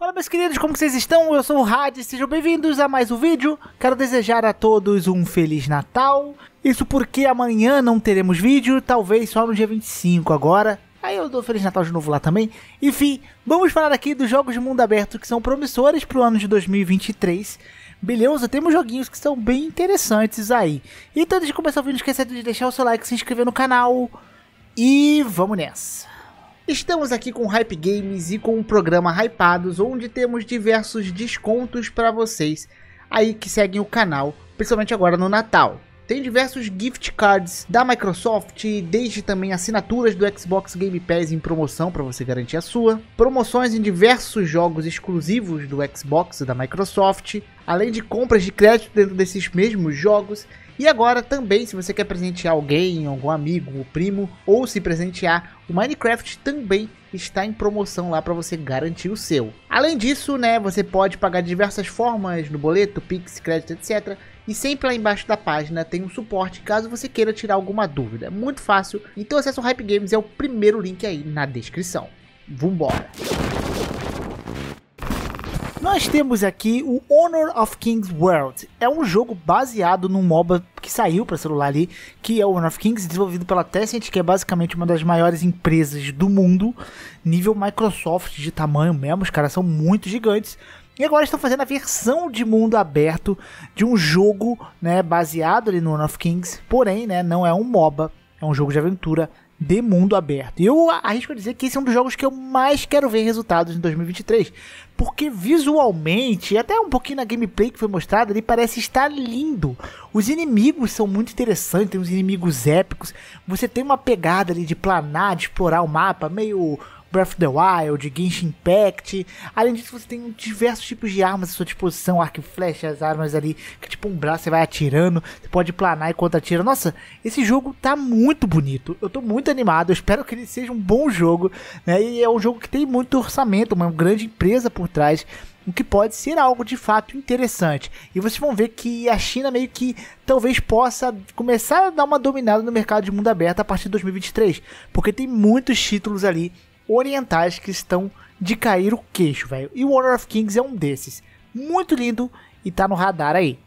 Fala meus queridos, como vocês estão? Eu sou o Hades, sejam bem-vindos a mais um vídeo. Quero desejar a todos um Feliz Natal. Isso porque amanhã não teremos vídeo, talvez só no dia 25 agora. Aí eu dou Feliz Natal de novo lá também. Enfim, vamos falar aqui dos jogos de mundo aberto que são promissores para o ano de 2023. Beleza? Temos joguinhos que são bem interessantes aí. Então antes de começar o vídeo, não esqueça de deixar o seu like, se inscrever no canal. E vamos nessa. Estamos aqui com Hype Games e com um programa Hypados, onde temos diversos descontos para vocês aí que seguem o canal, principalmente agora no Natal. Tem diversos gift cards da Microsoft, desde também assinaturas do Xbox Game Pass em promoção para você garantir a sua, promoções em diversos jogos exclusivos do Xbox da Microsoft, além de compras de crédito dentro desses mesmos jogos e agora também, se você quer presentear alguém, algum amigo, primo, ou se presentear, o Minecraft também está em promoção lá para você garantir o seu. Além disso, né, você pode pagar de diversas formas no boleto, Pix, crédito, etc. E sempre lá embaixo da página tem um suporte caso você queira tirar alguma dúvida. Muito fácil. Então acesse o Hype Games, é o primeiro link aí na descrição. Vambora! Nós temos aqui o Honor of Kings World. É um jogo baseado num MOBA que saiu para celular ali, que é o Honor of Kings, desenvolvido pela Tencent, que é basicamente uma das maiores empresas do mundo, nível Microsoft de tamanho mesmo, os caras são muito gigantes. E agora estão fazendo a versão de mundo aberto de um jogo, né, baseado ali no Honor of Kings, porém, né, não é um MOBA, é um jogo de aventura, de mundo aberto. E eu arrisco a dizer que esse é um dos jogos que eu mais quero ver resultados em 2023, porque visualmente, até um pouquinho na gameplay que foi mostrada, ele parece estar lindo. Os inimigos são muito interessantes, tem uns inimigos épicos. Você tem uma pegada ali de planar, de explorar o mapa, meio Breath of the Wild, Genshin Impact. Além disso, você tem diversos tipos de armas à sua disposição, arco e flecha, as armas ali, que tipo um braço você vai atirando, você pode planar enquanto atira. Nossa, esse jogo tá muito bonito. Eu tô muito animado, eu espero que ele seja um bom jogo, né? E é um jogo que tem muito orçamento, uma grande empresa por trás o que pode ser algo de fato interessante. E vocês vão ver que a China meio que talvez possa começar a dar uma dominada no mercado de mundo aberto a partir de 2023, porque tem muitos títulos ali orientais que estão de cair o queixo, velho. E War Honor of Kings é um desses. Muito lindo e tá no radar aí.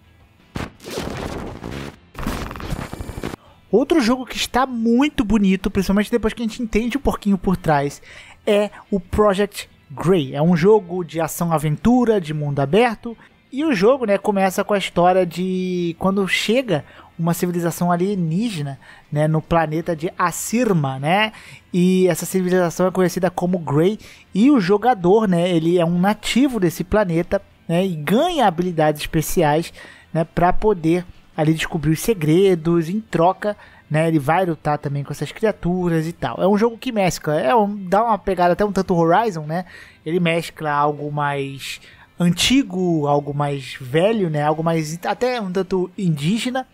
Outro jogo que está muito bonito, principalmente depois que a gente entende um pouquinho por trás, é o Project Grey. É um jogo de ação-aventura, de mundo aberto, e o jogo, né, começa com a história de quando chega uma civilização alienígena, né, no planeta de Asirma né? E essa civilização é conhecida como Grey e o jogador, né, ele é um nativo desse planeta, né, e ganha habilidades especiais, né, para poder ali descobrir os segredos em troca né, ele vai lutar também com essas criaturas e tal. É um jogo que mescla, é um, dá uma pegada até um tanto Horizon, né? Ele mescla algo mais antigo, algo mais velho, né? Algo mais até um tanto indígena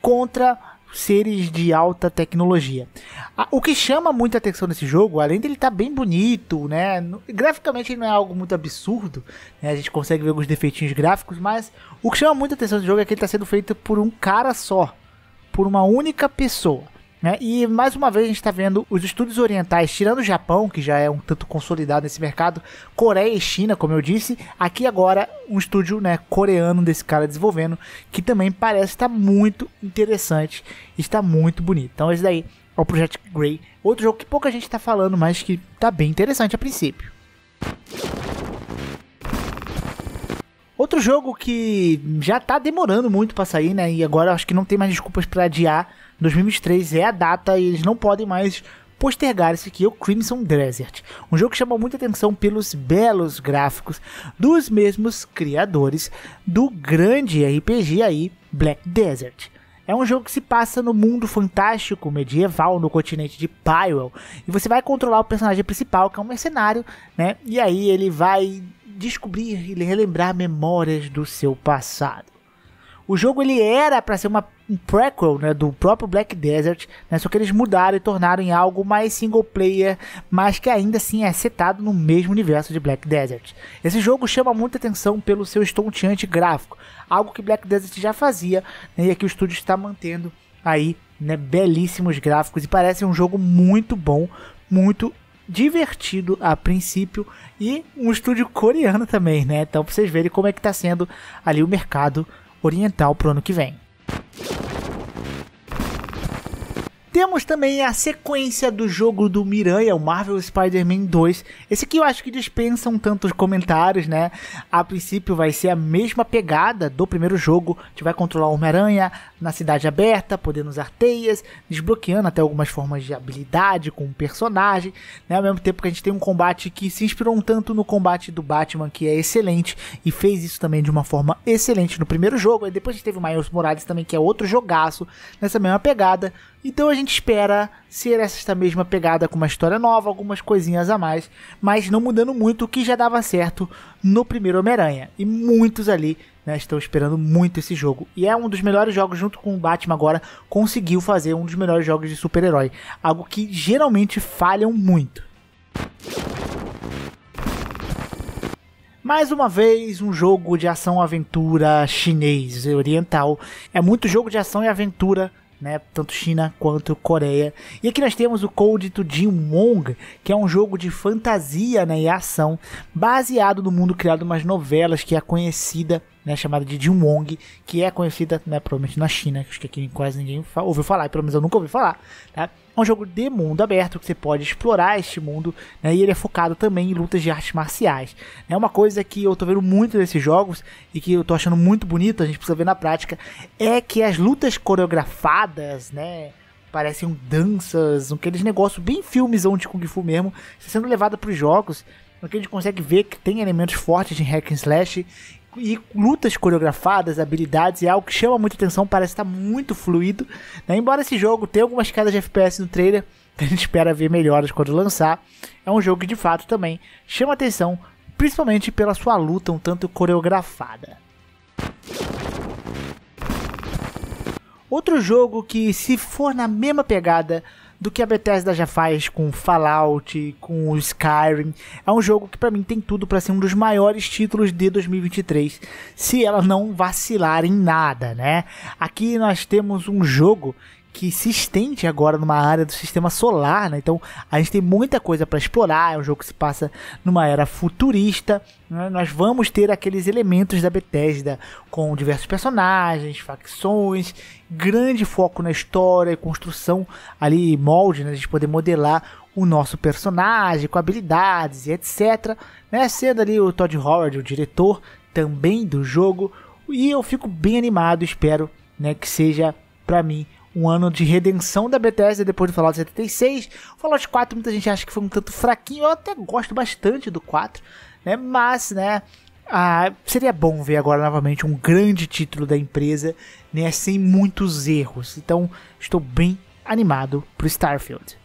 contra seres de alta tecnologia. O que chama muita atenção nesse jogo, além dele estar tá bem bonito, né? Graficamente não é algo muito absurdo, né? A gente consegue ver alguns defeitinhos gráficos, mas o que chama muita atenção do jogo é que ele está sendo feito por um cara só, por uma única pessoa. Né? E mais uma vez a gente está vendo os estúdios orientais, tirando o Japão, que já é um tanto consolidado nesse mercado, Coreia e China, como eu disse, aqui agora um estúdio né, coreano desse cara desenvolvendo, que também parece estar tá muito interessante, está muito bonito. Então esse daí é o Project Grey, outro jogo que pouca gente está falando, mas que está bem interessante a princípio. Outro jogo que já tá demorando muito para sair, né? E agora acho que não tem mais desculpas para adiar. 2023 é a data e eles não podem mais postergar esse aqui, é o Crimson Desert. Um jogo que chamou muita atenção pelos belos gráficos dos mesmos criadores do grande RPG aí, Black Desert. É um jogo que se passa no mundo fantástico medieval no continente de Pywell. e você vai controlar o personagem principal, que é um mercenário, né? E aí ele vai descobrir e relembrar memórias do seu passado. O jogo ele era para ser uma prequel né, do próprio Black Desert, né, só que eles mudaram e tornaram em algo mais single player, mas que ainda assim é setado no mesmo universo de Black Desert. Esse jogo chama muita atenção pelo seu estonteante gráfico, algo que Black Desert já fazia né, e é que o estúdio está mantendo aí, né, belíssimos gráficos e parece um jogo muito bom, muito divertido a princípio e um estúdio coreano também, né? Então pra vocês verem como é que tá sendo ali o mercado oriental pro ano que vem. Temos também a sequência do jogo do Miranha, o Marvel Spider-Man 2. Esse aqui eu acho que dispensa um tanto os comentários, né? A princípio vai ser a mesma pegada do primeiro jogo. A gente vai controlar o Homem-Aranha na cidade aberta, podendo usar teias, desbloqueando até algumas formas de habilidade com o personagem. Né? Ao mesmo tempo que a gente tem um combate que se inspirou um tanto no combate do Batman, que é excelente, e fez isso também de uma forma excelente no primeiro jogo. E depois a gente teve o Miles Morales também, que é outro jogaço nessa mesma pegada. Então a gente gente espera ser essa mesma pegada com uma história nova, algumas coisinhas a mais, mas não mudando muito o que já dava certo no primeiro Homem-Aranha. E muitos ali né, estão esperando muito esse jogo. E é um dos melhores jogos, junto com o Batman agora, conseguiu fazer um dos melhores jogos de super-herói. Algo que geralmente falham muito. Mais uma vez, um jogo de ação-aventura chinês e oriental. É muito jogo de ação e aventura né? Tanto China quanto Coreia. E aqui nós temos o Code to Wong que é um jogo de fantasia né, e ação baseado no mundo criado umas novelas que é conhecida né, chamada de Jim Wong, que é conhecida, né, provavelmente na China, acho que aqui quase ninguém ouviu falar, e pelo menos eu nunca ouvi falar, tá? É um jogo de mundo aberto que você pode explorar este mundo, né? E ele é focado também em lutas de artes marciais. É uma coisa que eu tô vendo muito nesses jogos e que eu tô achando muito bonito, a gente precisa ver na prática, é que as lutas coreografadas, né? Parecem danças, aqueles negócios bem filmezão de Kung Fu mesmo, sendo levada para os jogos, porque então a gente consegue ver que tem elementos fortes de hack and slash e lutas coreografadas, habilidades, é algo que chama muita atenção, parece estar muito fluido. Né? Embora esse jogo tenha algumas quedas de FPS no trailer, a gente espera ver melhores quando lançar. É um jogo que de fato também chama atenção, principalmente pela sua luta um tanto coreografada. Outro jogo que, se for na mesma pegada, do que a Bethesda já faz com Fallout, com o Skyrim. É um jogo que para mim tem tudo para ser um dos maiores títulos de 2023, se ela não vacilar em nada, né? Aqui nós temos um jogo que se estende agora numa área do sistema solar, né? Então a gente tem muita coisa para explorar. É um jogo que se passa numa era futurista. Né? Nós vamos ter aqueles elementos da Bethesda com diversos personagens, facções, grande foco na história e construção ali molde, né? A gente poder modelar o nosso personagem com habilidades e etc. Né? Sendo ali o Todd Howard, o diretor também do jogo. E eu fico bem animado, espero né, que seja para mim um ano de redenção da Bethesda depois do Fallout 76. O Fallout 4 muita gente acha que foi um tanto fraquinho, eu até gosto bastante do 4, né? Mas, né, ah, seria bom ver agora novamente um grande título da empresa, né, sem muitos erros. Então, estou bem animado pro Starfield.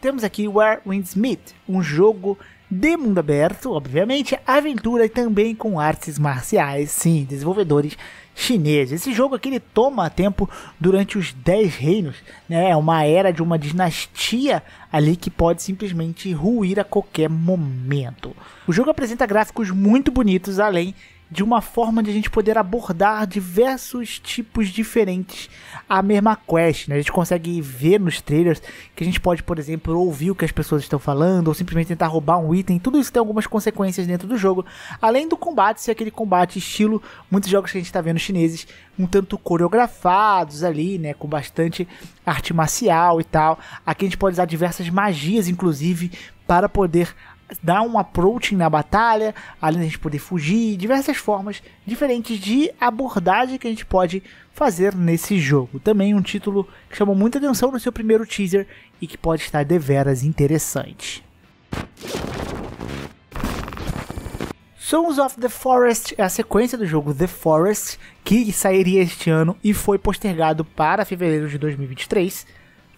Temos aqui Where Winds Meet, um jogo de mundo aberto, obviamente, aventura e também com artes marciais, sim, desenvolvedores chineses. Esse jogo aqui ele toma tempo durante os Dez Reinos, né? É uma era de uma dinastia ali que pode simplesmente ruir a qualquer momento. O jogo apresenta gráficos muito bonitos, além de uma forma de a gente poder abordar diversos tipos diferentes a mesma quest. Né? A gente consegue ver nos trailers que a gente pode, por exemplo, ouvir o que as pessoas estão falando ou simplesmente tentar roubar um item. Tudo isso tem algumas consequências dentro do jogo, além do combate ser aquele combate estilo muitos jogos que a gente está vendo chineses, um tanto coreografados ali, né, com bastante arte marcial e tal. Aqui a gente pode usar diversas magias, inclusive, para poder dar um approaching na batalha, além da gente poder fugir, diversas formas diferentes de abordagem que a gente pode fazer nesse jogo. Também um título que chamou muita atenção no seu primeiro teaser e que pode estar deveras interessante. Sons of the Forest é a sequência do jogo The Forest, que sairia este ano e foi postergado para fevereiro de 2023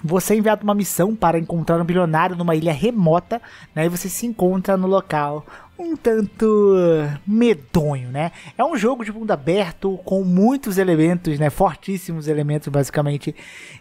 você é enviado uma missão para encontrar um bilionário numa ilha remota, né? E você se encontra no local um tanto medonho, né? É um jogo de mundo aberto com muitos elementos, né? Fortíssimos elementos, basicamente,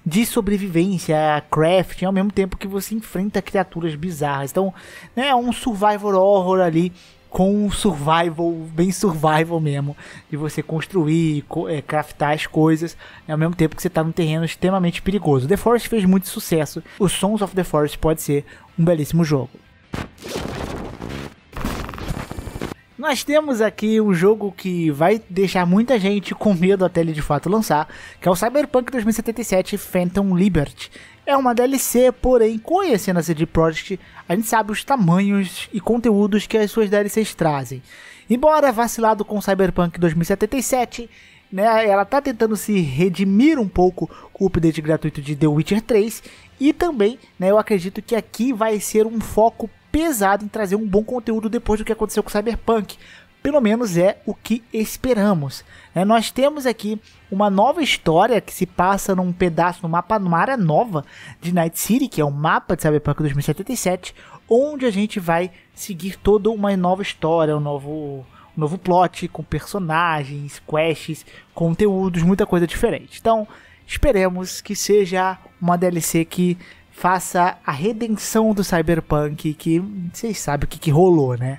de sobrevivência, crafting, ao mesmo tempo que você enfrenta criaturas bizarras. Então, né? É um survival horror ali com um survival, bem survival mesmo, de você construir, é, craftar as coisas, ao mesmo tempo que você está num terreno extremamente perigoso. The Forest fez muito sucesso, o Sons of the Forest pode ser um belíssimo jogo. Nós temos aqui um jogo que vai deixar muita gente com medo até ele de fato lançar, que é o Cyberpunk 2077 Phantom Liberty. É uma DLC, porém, conhecendo a CD Projekt, a gente sabe os tamanhos e conteúdos que as suas DLCs trazem. Embora vacilado com Cyberpunk 2077, né, ela está tentando se redimir um pouco com o update gratuito de The Witcher 3 e também, né, eu acredito que aqui vai ser um foco pesado em trazer um bom conteúdo depois do que aconteceu com Cyberpunk. Pelo menos é o que esperamos. É, nós temos aqui uma nova história que se passa num pedaço, no mapa, numa área nova de Night City, que é o mapa de Cyberpunk 2077, onde a gente vai seguir toda uma nova história, um novo, um novo plot com personagens, quests, conteúdos, muita coisa diferente. Então, esperemos que seja uma DLC que faça a redenção do Cyberpunk, que vocês sabem o que, que rolou, né?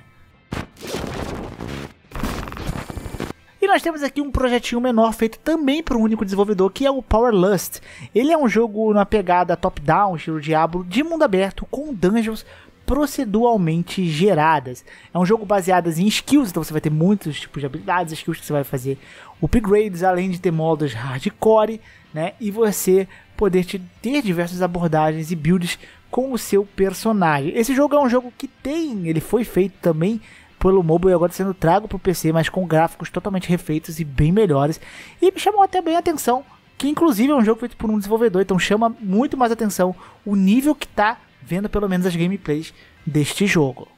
E nós temos aqui um projetinho menor feito também por um único desenvolvedor, que é o Powerlust. Ele é um jogo na pegada top-down, estilo Diablo, de mundo aberto, com dungeons proceduralmente geradas. É um jogo baseado em skills, então você vai ter muitos tipos de habilidades, skills que você vai fazer upgrades, além de ter modos hardcore, né? E você poder te ter diversas abordagens e builds com o seu personagem. Esse jogo é um jogo que tem, ele foi feito também pelo mobile agora sendo trago para o PC, mas com gráficos totalmente refeitos e bem melhores. E me chamou até bem a atenção, que inclusive é um jogo feito por um desenvolvedor, então chama muito mais atenção o nível que está vendo pelo menos as gameplays deste jogo.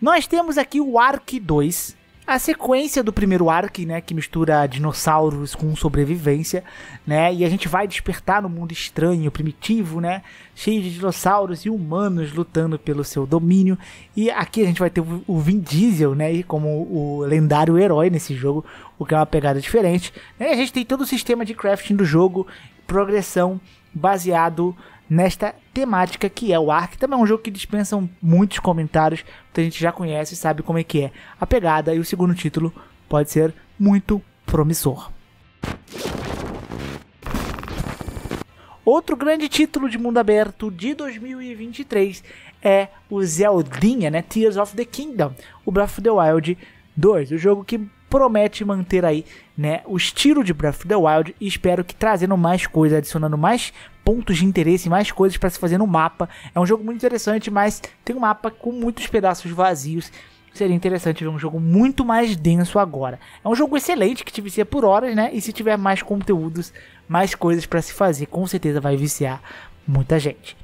Nós temos aqui o Ark 2, a sequência do primeiro arco, né, que mistura dinossauros com sobrevivência, né, e a gente vai despertar no mundo estranho, primitivo, né, cheio de dinossauros e humanos lutando pelo seu domínio. E aqui a gente vai ter o Vin Diesel, né, como o lendário herói nesse jogo, o que é uma pegada diferente. E a gente tem todo o sistema de crafting do jogo, progressão baseado nesta temática que é o Ark. Também é um jogo que dispensa muitos comentários, porque a gente já conhece e sabe como é que é a pegada, e o segundo título pode ser muito promissor. Outro grande título de mundo aberto de 2023 é o Zeldinha, né? Tears of the Kingdom, o Breath of the Wild 2, o jogo que promete manter aí né, o estilo de Breath of the Wild e espero que trazendo mais coisas, adicionando mais pontos de interesse, mais coisas para se fazer no mapa. É um jogo muito interessante, mas tem um mapa com muitos pedaços vazios. Seria interessante ver um jogo muito mais denso agora. É um jogo excelente que te vicia por horas, né? E se tiver mais conteúdos, mais coisas para se fazer, com certeza vai viciar muita gente.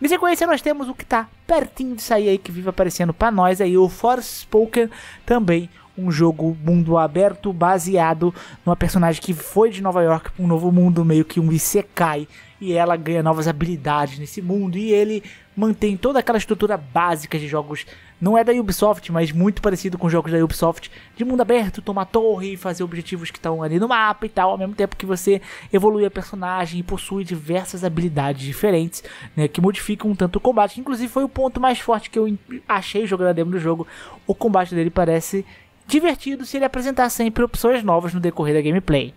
Em sequência, nós temos o que está pertinho de sair aí, que vive aparecendo para nós aí, o Forspoken também um jogo mundo aberto baseado numa personagem que foi de Nova York para um novo mundo, meio que um Isekai, e ela ganha novas habilidades nesse mundo e ele mantém toda aquela estrutura básica de jogos, não é da Ubisoft, mas muito parecido com jogos da Ubisoft, de mundo aberto, tomar torre, fazer objetivos que estão ali no mapa e tal, ao mesmo tempo que você evolui a personagem e possui diversas habilidades diferentes, né, que modificam um tanto o combate. Inclusive foi o ponto mais forte que eu achei jogando a demo do jogo. O combate dele parece divertido se ele apresentar sempre opções novas no decorrer da gameplay.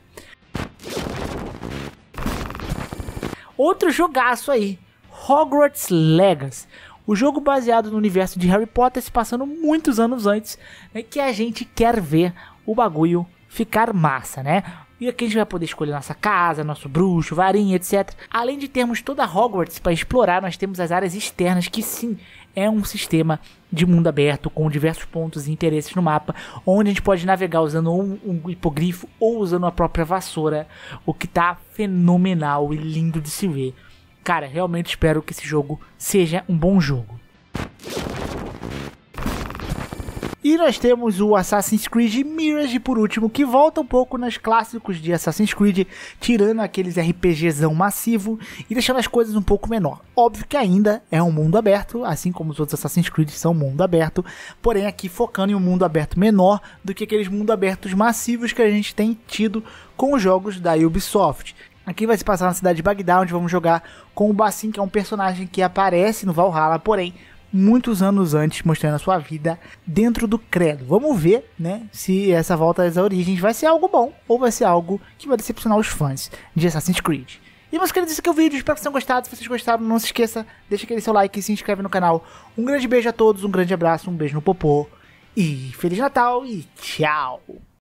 Outro jogaço aí, Hogwarts Legacy. O jogo baseado no universo de Harry Potter se passando muitos anos antes, né, que a gente quer ver o bagulho ficar massa, né? E aqui a gente vai poder escolher nossa casa, nosso bruxo, varinha, etc. Além de termos toda Hogwarts para explorar, nós temos as áreas externas que sim, é um sistema de mundo aberto com diversos pontos e interesses no mapa, onde a gente pode navegar usando um, um hipogrifo ou usando a própria vassoura, o que tá fenomenal e lindo de se ver. Cara, realmente espero que esse jogo seja um bom jogo. E nós temos o Assassin's Creed Mirage, por último, que volta um pouco nos clássicos de Assassin's Creed, tirando aqueles RPGzão massivo e deixando as coisas um pouco menor. Óbvio que ainda é um mundo aberto, assim como os outros Assassin's Creed são mundo aberto, porém aqui focando em um mundo aberto menor do que aqueles mundos abertos massivos que a gente tem tido com os jogos da Ubisoft. Aqui vai se passar na cidade de Bagdá, onde vamos jogar com o Bassin, que é um personagem que aparece no Valhalla, porém muitos anos antes, mostrando a sua vida dentro do credo. Vamos ver, né, se essa volta às origens vai ser algo bom ou vai ser algo que vai decepcionar os fãs de Assassin's Creed. E meus queridos, esse aqui é o vídeo, espero que vocês tenham gostado. Se vocês gostaram, não se esqueça, deixa aquele seu like e se inscreve no canal. Um grande beijo a todos, um grande abraço, um beijo no popô e Feliz Natal e tchau!